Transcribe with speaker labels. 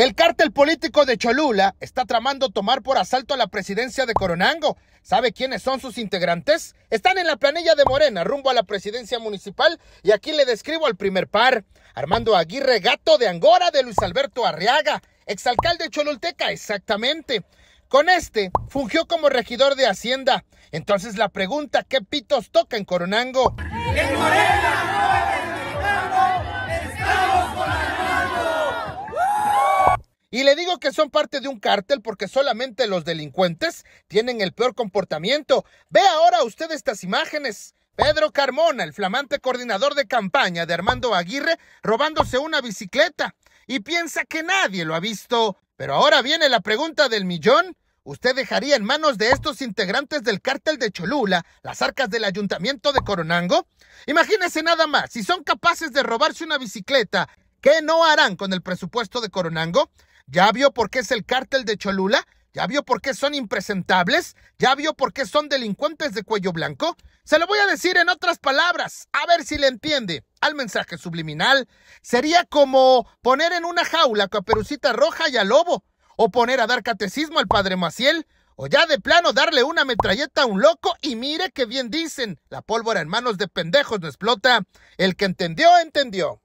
Speaker 1: El cártel político de Cholula está tramando tomar por asalto a la presidencia de Coronango. ¿Sabe quiénes son sus integrantes? Están en la planilla de Morena, rumbo a la presidencia municipal, y aquí le describo al primer par. Armando Aguirre Gato de Angora de Luis Alberto Arriaga, exalcalde cholulteca, exactamente. Con este, fungió como regidor de Hacienda. Entonces la pregunta, ¿qué pitos toca en Coronango?
Speaker 2: ¡En Morena!
Speaker 1: Y le digo que son parte de un cártel porque solamente los delincuentes tienen el peor comportamiento. Ve ahora usted estas imágenes. Pedro Carmona, el flamante coordinador de campaña de Armando Aguirre, robándose una bicicleta y piensa que nadie lo ha visto. Pero ahora viene la pregunta del millón. ¿Usted dejaría en manos de estos integrantes del cártel de Cholula las arcas del ayuntamiento de Coronango? Imagínese nada más, si son capaces de robarse una bicicleta ¿Qué no harán con el presupuesto de Coronango? ¿Ya vio por qué es el cártel de Cholula? ¿Ya vio por qué son impresentables? ¿Ya vio por qué son delincuentes de cuello blanco? Se lo voy a decir en otras palabras, a ver si le entiende. Al mensaje subliminal sería como poner en una jaula a Caperucita Roja y a Lobo, o poner a dar catecismo al padre Maciel, o ya de plano darle una metralleta a un loco y mire que bien dicen, la pólvora en manos de pendejos no explota. El que entendió, entendió.